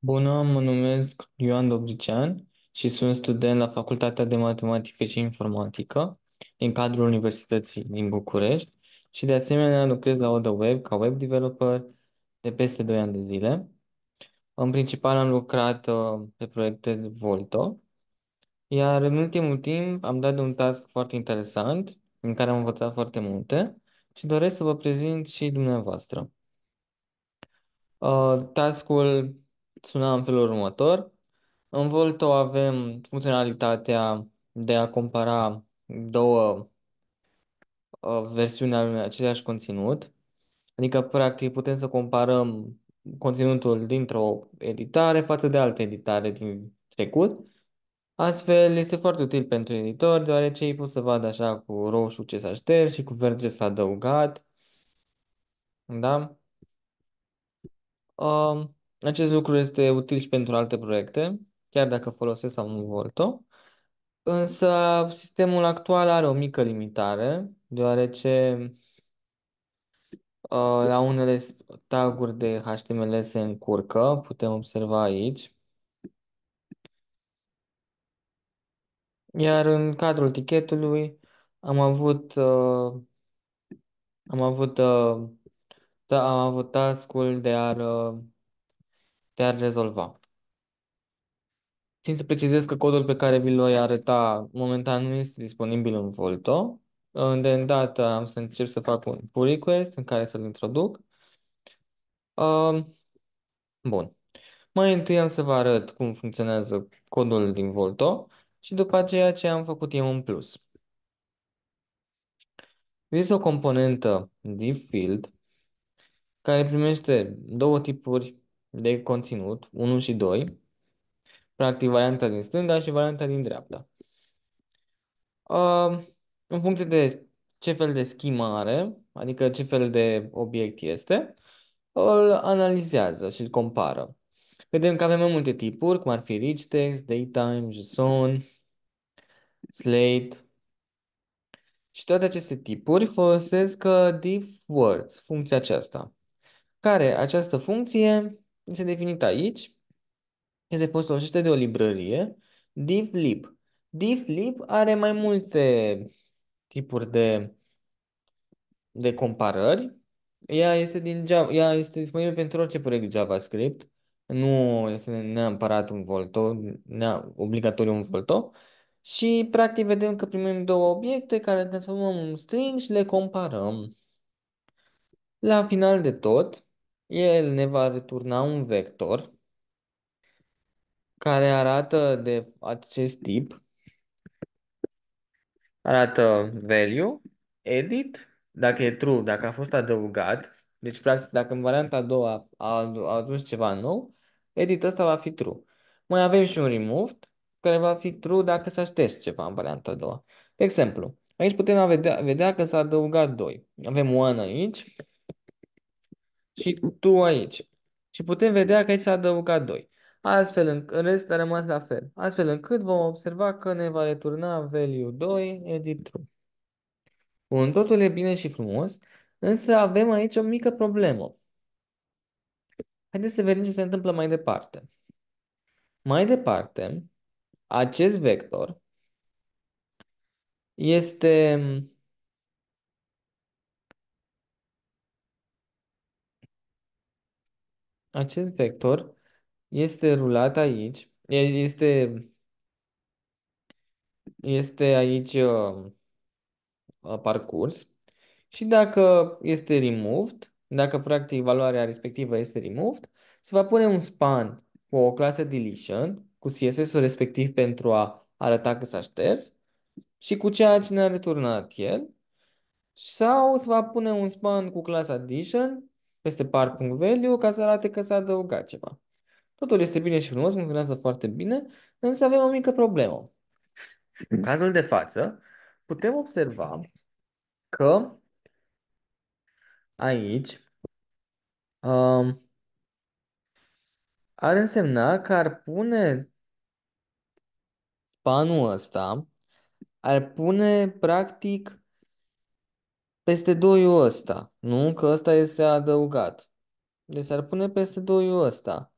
Bună, mă numesc Ioan Dobrician și sunt student la Facultatea de Matematică și Informatică din cadrul Universității din București și de asemenea lucrez la Oda Web ca web developer de peste 2 ani de zile. În principal am lucrat uh, pe proiecte de Volto, iar în ultimul timp am dat de un task foarte interesant în care am învățat foarte multe și doresc să vă prezint și dumneavoastră. Uh, Tascul suna în felul următor. În Volto avem funcționalitatea de a compara două uh, versiuni ale unui același conținut. Adică, practic, putem să comparăm conținutul dintr-o editare față de altă editare din trecut. Astfel, este foarte util pentru editor, deoarece ei pot să vadă așa cu roșu ce s-a șters și cu verde ce s-a adăugat. Da? Um, acest lucru este util și pentru alte proiecte, chiar dacă folosesc sau nu Volto, însă sistemul actual are o mică limitare, deoarece uh, la unele taguri de HTML se încurcă, putem observa aici. Iar în cadrul tichetului am avut uh, am avut uh, da, am avut task-ul de a uh, te-ar rezolva. Țin să precizez că codul pe care vi-l voi arăta momentan nu este disponibil în Volto. De îndată am să încep să fac un pull request în care să-l introduc. Bun. Mai întâi am să vă arăt cum funcționează codul din Volto și după aceea ce am făcut eu în plus. Există o componentă div field care primește două tipuri de conținut, 1 și 2, practic varianta din stânga și varianta din dreapta. Uh, în funcție de ce fel de schimă are, adică ce fel de obiect este, îl analizează și îl compară. Vedem că avem mai multe tipuri, cum ar fi rich text, daytime, JSON, slate. Și toate aceste tipuri folosesc uh, div words, funcția aceasta, care această funcție este definit aici, este folosește de o librărie, divlib. Divlib are mai multe tipuri de, de comparări. Ea este, din Java, ea este disponibilă pentru orice proiect de JavaScript. Nu este neapărat un Volto, nea, obligatoriu un Volto. Și practic vedem că primim două obiecte care transformăm un string și le comparăm. La final de tot, el ne va returna un vector care arată de acest tip. Arată value, edit, dacă e true, dacă a fost adăugat. Deci, practic, dacă în varianta a doua a adus ceva nou, edit ăsta va fi true. Mai avem și un removed, care va fi true dacă s-a șters ceva în varianta a doua. De exemplu, aici putem vedea, vedea că s-a adăugat 2. Avem 1 aici, și tu aici. Și putem vedea că aici s-a adăugat 2. Astfel, în, în rest a rămas la fel. Astfel încât vom observa că ne va returna value 2 edit true. Bun, totul e bine și frumos, însă avem aici o mică problemă. Haideți să vedem ce se întâmplă mai departe. Mai departe, acest vector este Acest vector este rulat aici, este, este aici uh, uh, parcurs și dacă este removed, dacă practic valoarea respectivă este removed, se va pune un span cu o clasă deletion, cu CSS-ul respectiv pentru a arăta că s-a șters și cu ceea ce ne-a returnat el, sau îți va pune un span cu clasa addition peste var.value ca să arate că s-a adăugat ceva. Totul este bine și frumos, funcționează foarte bine, însă avem o mică problemă. În cazul de față, putem observa că aici um, ar însemna că ar pune panul ăsta, ar pune practic peste doiul ăsta, nu? Că ăsta este adăugat. Deci s-ar pune peste doiul ăsta.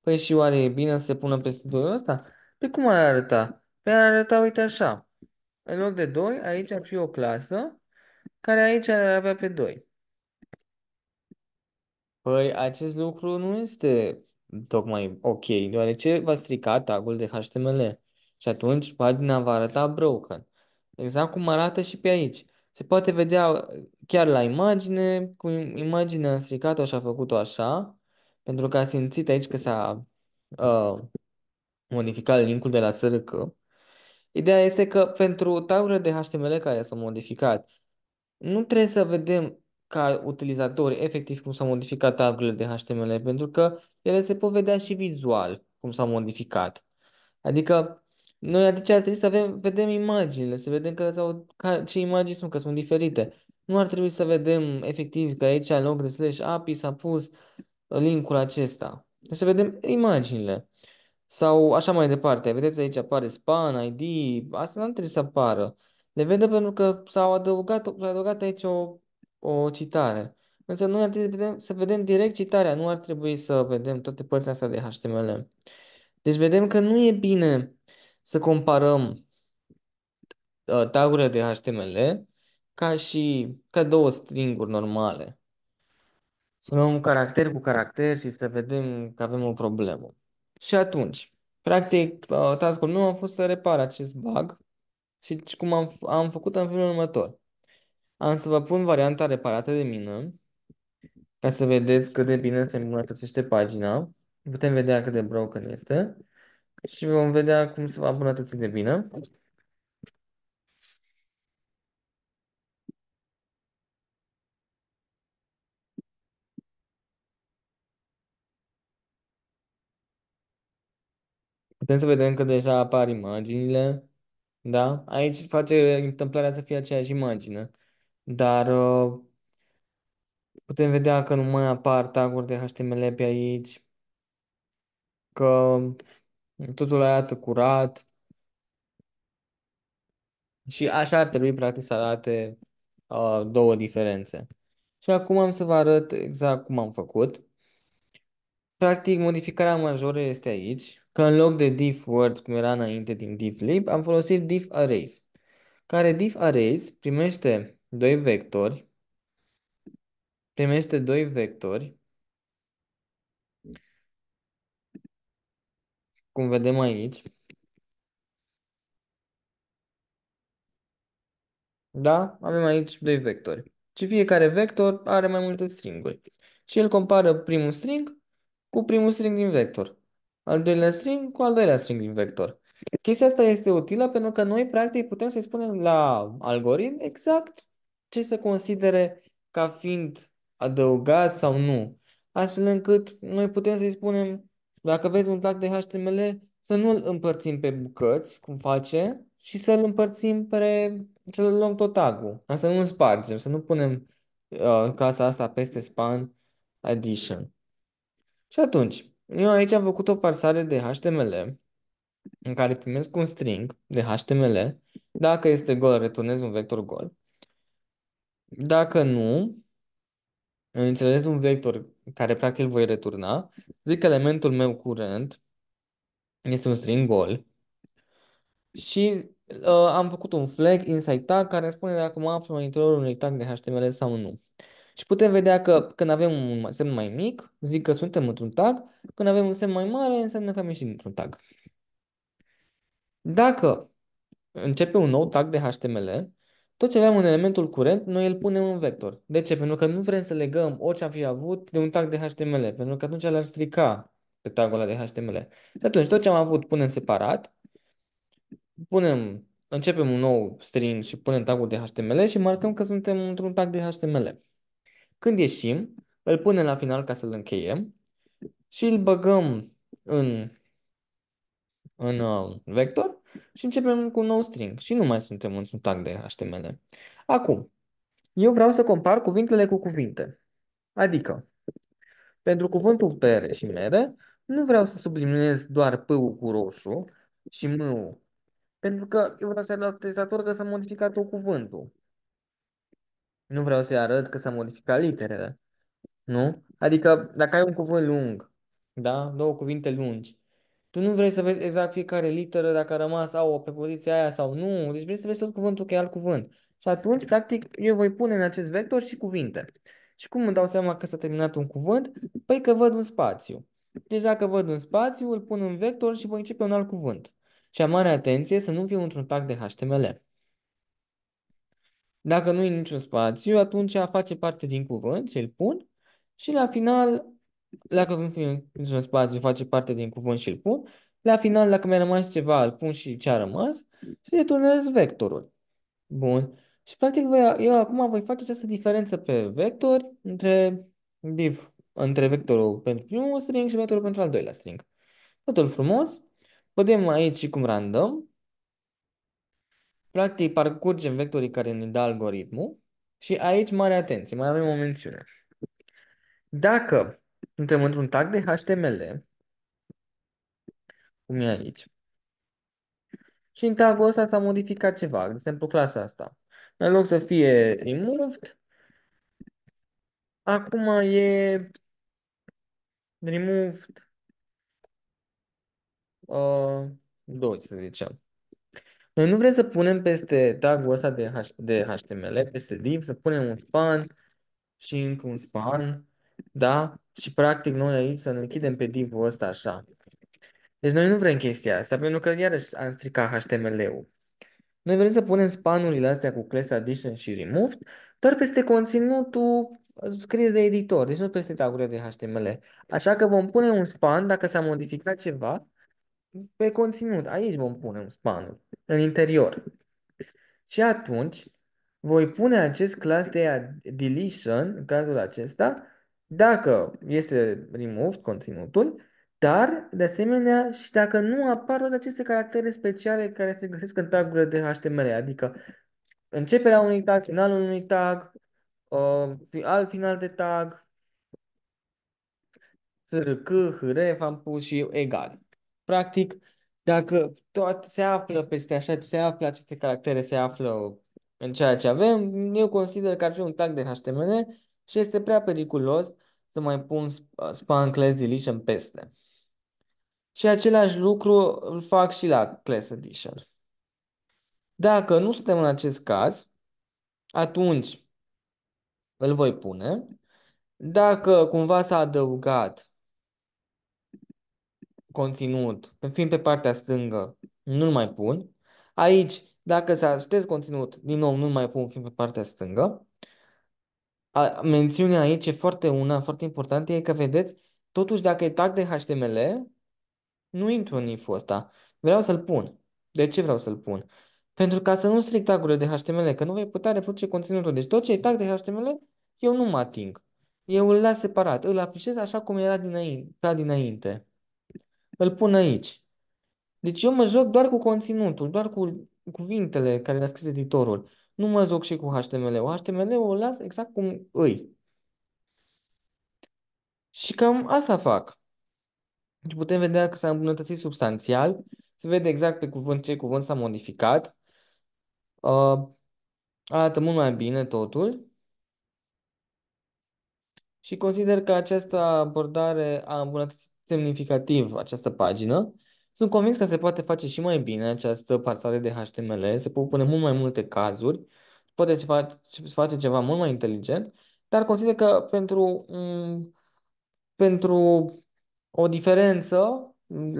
Păi și oare e bine să se pună peste doiul ăsta? Păi cum ar arăta? Păi ar arăta, uite așa. În loc de 2, aici ar fi o clasă care aici ar avea pe 2. Păi acest lucru nu este tocmai ok, deoarece va strica tagul de HTML și atunci pagina va arăta broken. Exact cum arată și pe aici. Se poate vedea chiar la imagine, cu imaginea stricată și-a făcut-o așa, pentru că a simțit aici că s-a uh, modificat linkul de la sârcă. Ideea este că pentru tagurile de HTML care s-au modificat, nu trebuie să vedem ca utilizatori efectiv cum s-au modificat tagurile de HTML, pentru că ele se pot vedea și vizual cum s-au modificat. Adică noi adică ar trebui să avem, vedem imaginile, să vedem că, sau, ca, ce imagini sunt, că sunt diferite. Nu ar trebui să vedem efectiv că aici în loc de slash API s-a pus linkul acesta. Deci să vedem imaginile. Sau așa mai departe. Vedeți aici apare span, ID, asta nu trebuie să apară. Le vedem pentru că s-au adăugat, s-a adăugat aici o, o citare. Însă noi ar trebui să vedem, să vedem direct citarea, nu ar trebui să vedem toate părțile astea de HTML. Deci vedem că nu e bine să comparăm uh, tagurile de HTML ca și ca două stringuri normale. Să luăm caracter cu caracter și să vedem că avem o problemă. Și atunci, practic, uh, ă, task meu a fost să repar acest bug și cum am, am făcut în felul următor. Am să vă pun varianta reparată de mine ca să vedeți cât de bine se îmbunătățește pagina. Putem vedea cât de broken este și vom vedea cum se va îmbunătăți de bine. Putem să vedem că deja apar imaginile. Da? Aici face întâmplarea să fie aceeași imagine. Dar uh, putem vedea că nu mai apar taguri de HTML pe aici. Că Totul arată curat și așa ar trebui practic să arate uh, două diferențe. Și acum am să vă arăt exact cum am făcut. Practic, modificarea majoră este aici, că în loc de div words, cum era înainte din div lib, am folosit div arrays, care div arrays primește doi vectori, primește doi vectori cum vedem aici, da? Avem aici doi vectori. Și fiecare vector are mai multe stringuri. Și el compară primul string cu primul string din vector. Al doilea string cu al doilea string din vector. Chestia asta este utilă pentru că noi, practic, putem să-i spunem la algoritm exact ce se considere ca fiind adăugat sau nu, astfel încât noi putem să-i spunem dacă vezi un tag de HTML, să nu îl împărțim pe bucăți, cum face, și să îl împărțim pe... să luăm tot tagul, Asta să nu spargem, să nu punem uh, clasa asta peste span addition. Și atunci, eu aici am făcut o parsare de HTML, în care primesc un string de HTML. Dacă este gol, returnez un vector gol. Dacă nu, înțeles un vector care practic îl voi returna Zic că elementul meu curent este un string gol și uh, am făcut un flag inside tag care îmi spune dacă mă aflu în interiorul unui tag de HTML sau nu. Și putem vedea că când avem un semn mai mic, zic că suntem într-un tag, când avem un semn mai mare, înseamnă că am ieșit dintr-un tag. Dacă începe un nou tag de HTML, tot ce aveam în elementul curent, noi îl punem în vector. De ce? Pentru că nu vrem să legăm orice am fi avut de un tag de HTML, pentru că atunci le-ar strica pe tagul ăla de HTML. Și atunci tot ce am avut punem separat, punem, începem un nou string și punem tagul de HTML și marcăm că suntem într-un tag de HTML. Când ieșim, îl punem la final ca să-l încheiem și îl băgăm în în uh, vector și începem cu un nou string și nu mai suntem în tag de HTML. Acum, eu vreau să compar cuvintele cu cuvinte. Adică, pentru cuvântul pere și mere, nu vreau să subliniez doar p cu roșu și m pentru că eu vreau să arăt testator că s-a modificat tot cuvântul. Nu vreau să arăt că s-a modificat literele. Nu? Adică, dacă ai un cuvânt lung, da? Două cuvinte lungi, tu nu vrei să vezi exact fiecare literă dacă a rămas au pe poziția aia sau nu. Deci vrei să vezi tot cuvântul că e alt cuvânt. Și atunci, practic, eu voi pune în acest vector și cuvinte. Și cum îmi dau seama că s-a terminat un cuvânt? Păi că văd un spațiu. Deci dacă văd un spațiu, îl pun în vector și voi începe un alt cuvânt. Și am mare atenție să nu fiu într-un tag de HTML. Dacă nu e niciun spațiu, atunci face parte din cuvânt și îl pun și la final dacă vrem să într-un spațiu, face parte din cuvânt și îl pun. La final, dacă mi-a rămas ceva, îl pun și ce a rămas și returnez vectorul. Bun. Și practic voi, eu acum voi face această diferență pe vectori între div, între vectorul pentru primul string și vectorul pentru al doilea string. Totul frumos. Vedem aici și cum random. Practic parcurgem vectorii care ne dă algoritmul și aici mare atenție, mai avem o mențiune. Dacă suntem într-un tag de HTML, cum e aici. Și în tagul ăsta s-a modificat ceva, de exemplu clasa asta. În loc să fie removed, acum e removed uh, 2, să zicem. Noi nu vrem să punem peste tagul ăsta de, H de HTML, peste div, să punem un span și încă un span, da? Și practic noi aici să ne închidem pe divul ăsta așa. Deci noi nu vrem chestia asta, pentru că iarăși am stricat HTML-ul. Noi vrem să punem spanurile astea cu class addition și removed, dar peste conținutul scris de editor, deci nu peste tagurile de HTML. Așa că vom pune un span dacă s-a modificat ceva pe conținut. Aici vom pune un span în interior. Și atunci voi pune acest class de deletion, în cazul acesta, dacă este removed conținutul, dar, de asemenea, și dacă nu apar toate aceste caractere speciale care se găsesc în tagurile de HTML, adică începerea unui tag, finalul unui tag, uh, alt final de tag, SRK, HRF am pus și egal. Practic, dacă tot se află peste așa, se află aceste caractere, se află în ceea ce avem, eu consider că ar fi un tag de HTML și este prea periculos să mai pun uh, span class deletion peste. Și același lucru îl fac și la class edition. Dacă nu suntem în acest caz, atunci îl voi pune. Dacă cumva s-a adăugat conținut, fiind pe partea stângă, nu-l mai pun. Aici, dacă s-a conținut, din nou nu-l mai pun, fiind pe partea stângă. A, mențiunea aici e foarte una, foarte importantă, e că vedeți, totuși dacă e tag de HTML, nu intru în if ăsta. Vreau să-l pun. De ce vreau să-l pun? Pentru ca să nu stric tagurile de HTML, că nu vei putea reproduce conținutul. Deci tot ce e tag de HTML, eu nu mă ating. Eu îl las separat, îl afișez așa cum era dinainte, ca dinainte. Îl pun aici. Deci eu mă joc doar cu conținutul, doar cu cuvintele care le-a scris editorul. Nu mă joc și cu HTML-ul. HTML-ul o las exact cum îi. Și cam asta fac. Deci putem vedea că s-a îmbunătățit substanțial. Se vede exact pe cuvânt ce cuvânt s-a modificat. Uh, arată mult mai bine totul. Și consider că această abordare a îmbunătățit semnificativ această pagină. Sunt convins că se poate face și mai bine această pasare de HTML, se pot pune mult mai multe cazuri, poate se face, se face ceva mult mai inteligent, dar consider că pentru, pentru o diferență, un,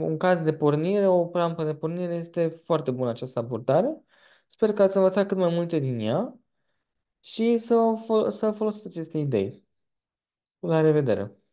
un caz de pornire, o rampă de pornire este foarte bună această abordare. Sper că ați învățat cât mai multe din ea și să, să folosiți aceste idei. La revedere!